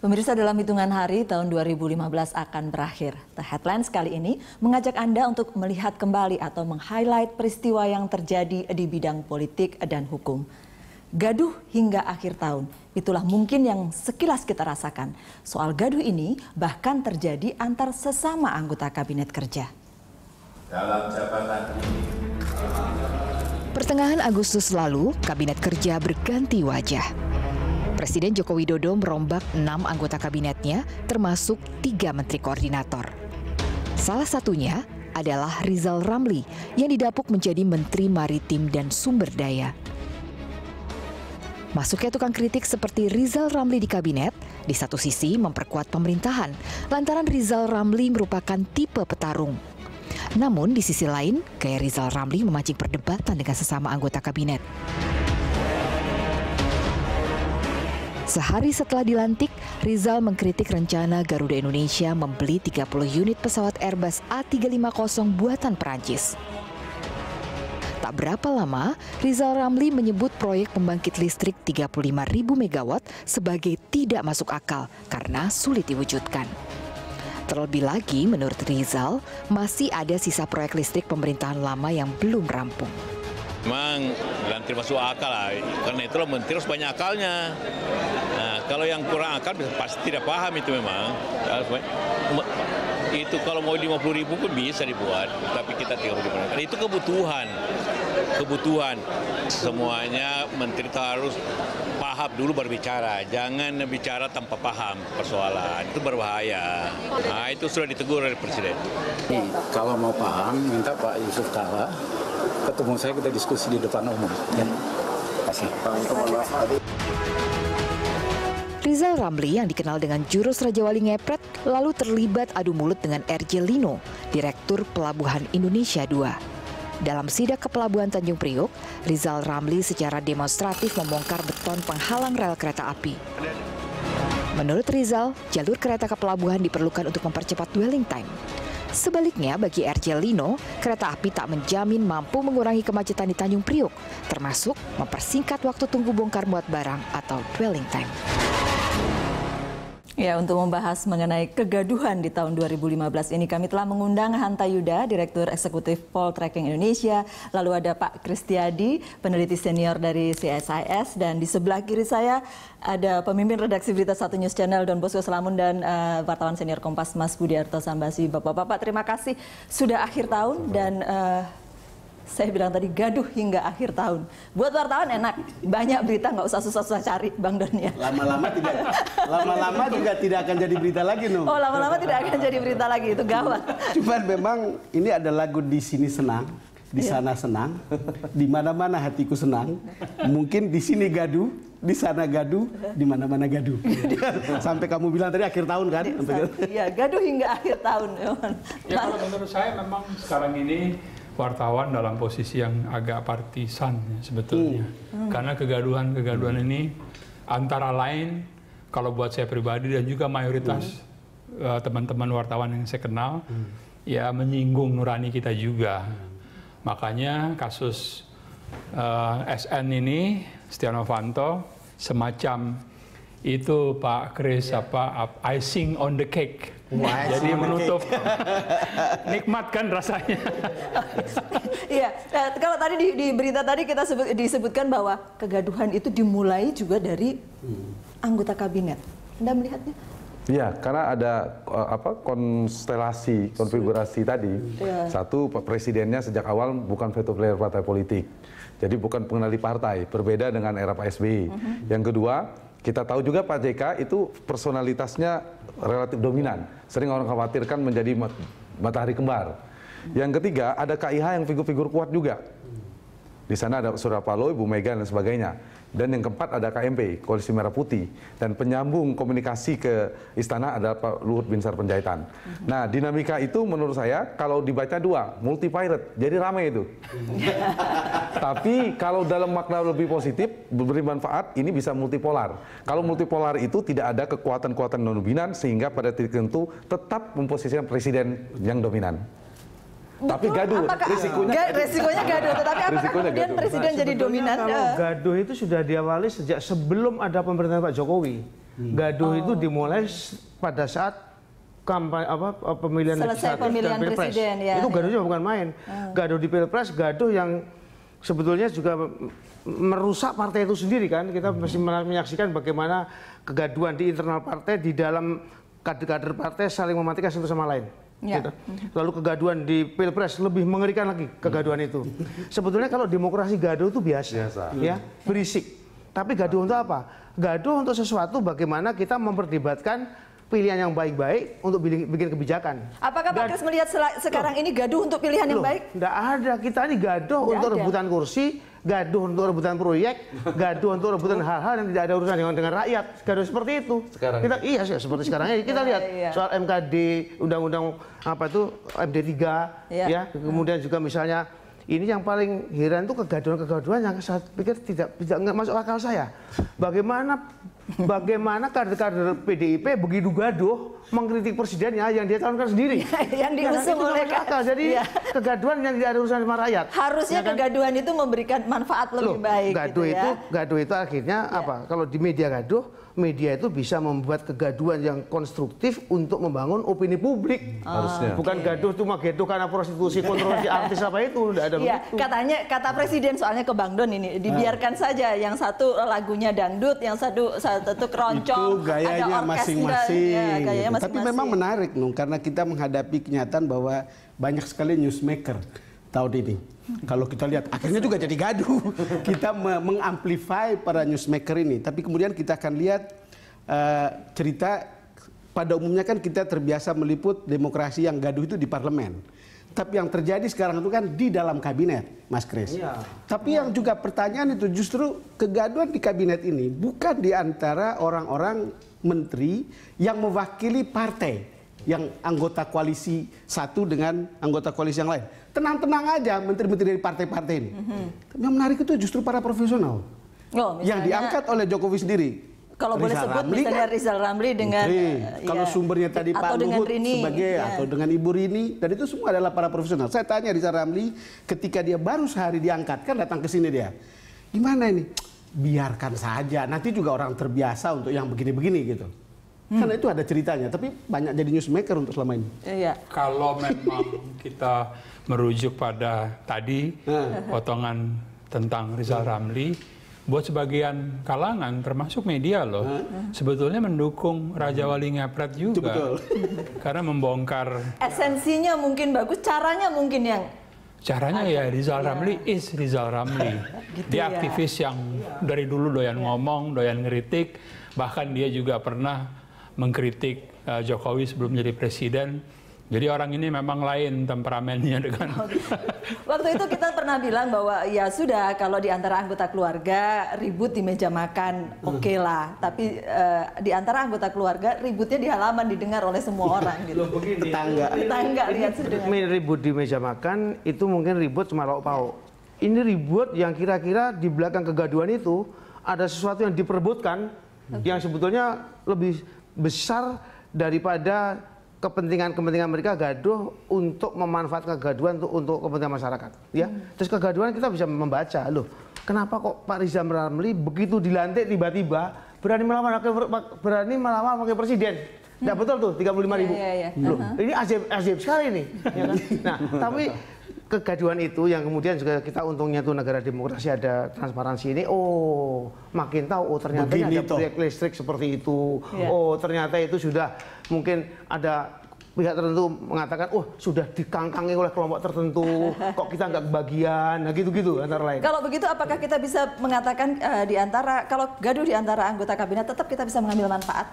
Pemirsa dalam hitungan hari tahun 2015 akan berakhir. The Headlines kali ini mengajak Anda untuk melihat kembali atau meng-highlight peristiwa yang terjadi di bidang politik dan hukum. Gaduh hingga akhir tahun, itulah mungkin yang sekilas kita rasakan. Soal gaduh ini bahkan terjadi antar sesama anggota Kabinet Kerja. Dalam jabatan ini... Pertengahan Agustus lalu, Kabinet Kerja berganti wajah. Presiden Joko Widodo merombak enam anggota kabinetnya, termasuk tiga menteri koordinator. Salah satunya adalah Rizal Ramli yang didapuk menjadi Menteri Maritim dan Sumber Daya. Masuknya tukang kritik seperti Rizal Ramli di kabinet, di satu sisi memperkuat pemerintahan, lantaran Rizal Ramli merupakan tipe petarung. Namun di sisi lain, kayak Rizal Ramli memancing perdebatan dengan sesama anggota kabinet. Sehari setelah dilantik, Rizal mengkritik rencana Garuda Indonesia membeli 30 unit pesawat Airbus A350 buatan Perancis. Tak berapa lama, Rizal Ramli menyebut proyek pembangkit listrik 35.000 MW sebagai tidak masuk akal karena sulit diwujudkan. Terlebih lagi, menurut Rizal, masih ada sisa proyek listrik pemerintahan lama yang belum rampung memang dan masuk akal lah. Karena itulah menteri harus banyak akalnya. Nah, kalau yang kurang akal pasti tidak paham itu memang. Itu kalau mau 50 ribu pun bisa dibuat, tapi kita 30 ribu. mana. itu kebutuhan, kebutuhan. Semuanya menteri harus paham dulu berbicara, jangan bicara tanpa paham persoalan, itu berbahaya. Nah, itu sudah ditegur oleh Presiden. Kalau mau paham, minta Pak Yusuf Kala ketemu saya kita diskusi di depan umum. Ya. Kasih. Rizal Ramli yang dikenal dengan jurus Raja Wali Ngepret lalu terlibat adu mulut dengan RJ Lino, Direktur Pelabuhan Indonesia II. Dalam sidak ke Pelabuhan Tanjung Priok, Rizal Ramli secara demonstratif membongkar beton penghalang rel kereta api. Menurut Rizal, jalur kereta ke pelabuhan diperlukan untuk mempercepat dwelling time. Sebaliknya, bagi RJ Lino, kereta api tak menjamin mampu mengurangi kemacetan di Tanjung Priuk, termasuk mempersingkat waktu tunggu bongkar muat barang atau dwelling time. Ya, untuk membahas mengenai kegaduhan di tahun 2015 ini kami telah mengundang Hanta Yuda, Direktur Eksekutif Poltreking Indonesia, lalu ada Pak Kristiadi, peneliti senior dari CSIS dan di sebelah kiri saya ada pemimpin redaksi Berita Satu News Channel Don Bosco Selamun dan uh, wartawan senior Kompas Mas Budi Arto Sambasi. Bapak-bapak terima kasih sudah akhir tahun dan uh, saya bilang tadi gaduh hingga akhir tahun. Buat wartawan enak, banyak berita nggak usah susah-susah cari Bang Doni ya. Lama-lama tidak, lama-lama juga tidak akan jadi berita lagi no. Oh lama-lama tidak akan jadi berita lagi itu gawat. Cuman memang ini ada lagu di sini senang. Di iya. sana senang, di mana-mana hatiku senang. Mungkin di sini gaduh, di sana gaduh, di mana-mana gaduh. Sampai kamu bilang tadi akhir tahun kan? Iya, iya gaduh hingga akhir tahun. ya kalau menurut saya memang sekarang ini wartawan dalam posisi yang agak partisan ya, sebetulnya. Hmm. Hmm. Karena kegaduhan-kegaduhan hmm. ini antara lain kalau buat saya pribadi dan juga mayoritas hmm. Eh, teman-teman hmm. uh, wartawan yang saya kenal hmm. ya menyinggung nurani kita juga. Hmm. Makanya kasus uh, eh, SN ini Setia Novanto semacam itu Pak Kris yeah. apa icing on the cake. Wow, Jadi menutup nikmat kan rasanya. Iya, nah, kalau tadi di, di berita tadi kita sebut, disebutkan bahwa kegaduhan itu dimulai juga dari hmm. anggota kabinet. Anda melihatnya? Iya, karena ada eh, apa konstelasi iya. konfigurasi tadi. Ya. Satu presidennya sejak awal bukan veto player partai politik. Jadi bukan pengenali partai, berbeda dengan era Pak SBY. Uh mm-hmm. -huh. Yang kedua, kita tahu juga Pak JK itu personalitasnya relatif dominan. Sering orang khawatirkan menjadi matahari kembar. Yang ketiga, ada KIH yang figur-figur kuat juga. Di sana ada Surya Paloh, Ibu Mega dan sebagainya. Dan yang keempat ada KMP, Koalisi Merah Putih. Dan penyambung komunikasi ke istana adalah Pak Luhut Binsar Penjahitan. Mm-hmm. Nah, dinamika itu menurut saya kalau dibaca dua, multi pirate. Jadi ramai itu. Tapi kalau dalam makna lebih positif, beri manfaat, ini bisa multipolar. Kalau multipolar itu tidak ada kekuatan-kekuatan non-dominan sehingga pada titik tertentu tetap memposisikan presiden yang dominan tapi gaduh apakah, risikonya gaduh. risikonya gaduh tetapi apakah kemudian gaduh. presiden nah, jadi dominan kalau eh. gaduh itu sudah diawali sejak sebelum ada pemerintahan Pak Jokowi hmm. gaduh oh. itu dimulai pada saat kampanye apa eh, pemilihan selesai pemilihan dan presiden, ya. itu ya. gaduhnya bukan main hmm. gaduh di pilpres gaduh yang sebetulnya juga merusak partai itu sendiri kan kita hmm. masih menyaksikan bagaimana kegaduhan di internal partai di dalam kader-kader partai saling mematikan satu sama lain Ya. Gitu. Mhm. Lalu kegaduan di pilpres lebih mengerikan lagi kegaduan hmm. itu. Mhm. Sebetulnya kalau demokrasi gaduh itu biasa, biasa. Ya. ya berisik. Tapi gaduh untuk apa? Gaduh untuk sesuatu bagaimana kita memperdebatkan pilihan yang baik-baik untuk bikin kebijakan. Apakah Pak Kris melihat sekarang loh, ini gaduh untuk pilihan loh, yang baik? Tidak ada. Kita ini gaduh gak untuk ada. rebutan kursi gaduh untuk rebutan proyek, gaduh untuk rebutan hal-hal yang tidak ada urusan dengan, dengan rakyat. Gaduh seperti itu. Sekarang kita iya sih seperti sekarang ini iya, kita iya, lihat iya. soal MKD, undang-undang apa itu MD3 iya. ya. Kemudian juga misalnya ini yang paling heran itu kegaduhan-kegaduhan yang saya pikir tidak tidak masuk akal saya. Bagaimana bagaimana kader-kader PDIP begitu gaduh mengkritik presidennya yang dia calonkan sendiri. yang diusung oleh kakak. Jadi ya. kegaduhan yang tidak ada urusan sama rakyat. Harusnya ya kan? kegaduhan itu memberikan manfaat lebih Loh, baik. Gaduh gitu ya. itu, gaduh itu akhirnya ya. apa? Kalau di media gaduh, media itu bisa membuat kegaduhan yang konstruktif untuk membangun opini publik. Hmm, harusnya. Ah, bukan okay. gaduh cuma gitu karena prostitusi, iya. kontroversi artis apa itu, tidak ada ya, begitu. Katanya kata presiden soalnya ke Bang Don ini dibiarkan nah. saja yang satu lagunya dangdut, yang satu satu itu keroncong, itu gayanya masing-masing. Ya, gayanya gitu. masing-masing. Tapi memang menarik Nung karena kita menghadapi kenyataan bahwa banyak sekali newsmaker tahun ini. Kalau kita lihat akhirnya juga jadi gaduh. Kita mengamplify para newsmaker ini, tapi kemudian kita akan lihat uh, cerita pada umumnya kan kita terbiasa meliput demokrasi yang gaduh itu di parlemen. Tapi yang terjadi sekarang itu kan di dalam kabinet, Mas Kris. Iya. Tapi yang juga pertanyaan itu justru kegaduhan di kabinet ini bukan di antara orang-orang menteri yang mewakili partai yang anggota koalisi satu dengan anggota koalisi yang lain. Tenang-tenang aja menteri-menteri dari partai-partai ini. Mm-hmm. Yang menarik itu justru para profesional oh, yang diangkat oleh Jokowi sendiri. Kalau Rizal boleh sebut Ramli, misalnya kan? Rizal Ramli dengan Menteri. kalau ya, sumbernya tadi Pak Luhut Rini, sebagai ya. atau dengan Ibu Rini dan itu semua adalah para profesional. Saya tanya Rizal Ramli ketika dia baru sehari diangkat kan datang ke sini dia. Gimana ini? Biarkan saja nanti juga orang terbiasa untuk yang begini-begini gitu. Hmm. Karena itu ada ceritanya, tapi banyak jadi newsmaker untuk selama ini. Iya. Kalau memang kita merujuk pada tadi hmm. potongan tentang Rizal Ramli, buat sebagian kalangan termasuk media loh hmm. sebetulnya mendukung Raja Wali Ngepret juga betul. karena membongkar esensinya mungkin bagus caranya mungkin yang caranya ya Rizal ya. Ramli iya. is Rizal Ramli gitu dia ya. aktivis yang iya. dari dulu doyan ya. ngomong doyan ngeritik bahkan dia juga pernah mengkritik uh, Jokowi sebelum menjadi presiden. Jadi orang ini memang lain temperamennya dengan. Waktu itu kita pernah bilang bahwa ya sudah kalau di antara anggota keluarga ribut di meja makan oke okay lah, tapi uh, di antara anggota keluarga ributnya di halaman didengar oleh semua iya. orang gitu. Loh, begini. Tetangga. Tetangga lihat sudah. Ribut di meja makan itu mungkin ribut cuma lauk pauk. Ini ribut yang kira-kira di belakang kegaduhan itu ada sesuatu yang diperbutkan yang sebetulnya lebih besar daripada kepentingan-kepentingan mereka gaduh untuk memanfaatkan kegaduhan untuk, untuk kepentingan masyarakat ya hmm. terus kegaduhan kita bisa membaca loh kenapa kok Pak Riza Ramli begitu dilantik tiba-tiba berani melawan berani melawan wakil presiden tidak hmm. betul tuh 35 ribu. Ya, ya, ya. Loh, uh -huh. ini ajaib, ajaib sekali nih. ya kan? Nah, tapi kegaduhan itu yang kemudian juga kita untungnya tuh negara demokrasi ada transparansi ini oh makin tahu oh ternyata Begini ada proyek listrik seperti itu yeah. oh ternyata itu sudah mungkin ada pihak tertentu mengatakan oh sudah dikangkangi oleh kelompok tertentu kok kita nggak kebagian nah gitu-gitu antara lain kalau begitu apakah kita bisa mengatakan uh, di antara kalau gaduh di antara anggota kabinet tetap kita bisa mengambil manfaat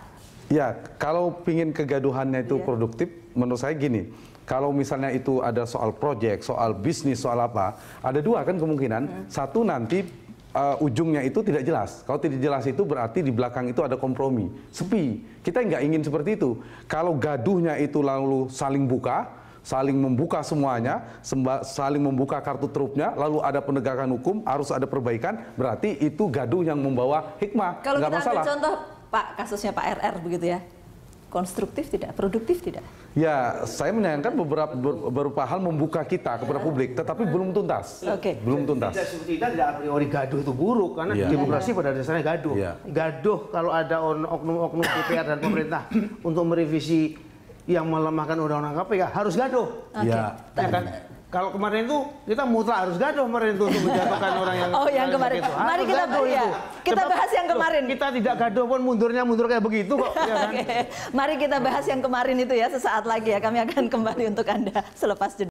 ya kalau pingin kegaduhannya itu yeah. produktif menurut saya gini kalau misalnya itu ada soal proyek, soal bisnis, soal apa, ada dua kan kemungkinan. Hmm. Satu nanti uh, ujungnya itu tidak jelas. Kalau tidak jelas itu berarti di belakang itu ada kompromi, sepi. Kita nggak ingin seperti itu. Kalau gaduhnya itu lalu saling buka, saling membuka semuanya, saling membuka kartu trupnya, lalu ada penegakan hukum, harus ada perbaikan, berarti itu gaduh yang membawa hikmah. Kalau kita masalah. ambil contoh Pak kasusnya Pak RR begitu ya konstruktif tidak, produktif tidak? Ya, saya menyayangkan beberapa beberapa hal membuka kita kepada publik, tetapi belum tuntas. Oke. Okay. Belum tuntas. Tidak, tidak, a priori gaduh itu buruk karena yeah. demokrasi yeah. pada dasarnya gaduh. Yeah. Gaduh kalau ada oknum-oknum DPR dan pemerintah untuk merevisi yang melemahkan undang-undang KPK harus gaduh. Okay. Ya. ya kan? Kalau kemarin itu kita mutlak harus gaduh kemarin itu untuk menjatuhkan orang yang Oh, yang kemarin. Itu. Ah, Mari kita gaduh, ya. Kita bahas yang kemarin. Loh, kita tidak gaduh pun mundurnya mundur kayak begitu kok, ya kan? Mari kita bahas yang kemarin itu ya sesaat lagi ya. Kami akan kembali untuk Anda selepas jeda.